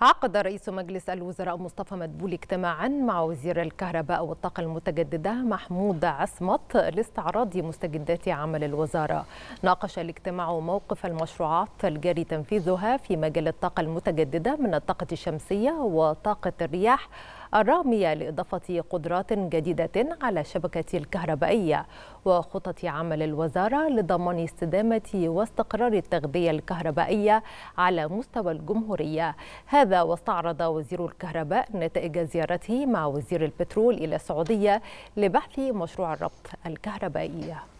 عقد رئيس مجلس الوزراء مصطفى مدبولي اجتماعا مع وزير الكهرباء والطاقة المتجددة محمود عصمت لاستعراض مستجدات عمل الوزارة ناقش الاجتماع موقف المشروعات الجاري تنفيذها في مجال الطاقة المتجددة من الطاقة الشمسية وطاقة الرياح الرامية لإضافة قدرات جديدة على الشبكة الكهربائية وخطط عمل الوزارة لضمان استدامة واستقرار التغذية الكهربائية على مستوى الجمهورية هذا واستعرض وزير الكهرباء نتائج زيارته مع وزير البترول إلى السعودية لبحث مشروع الربط الكهربائية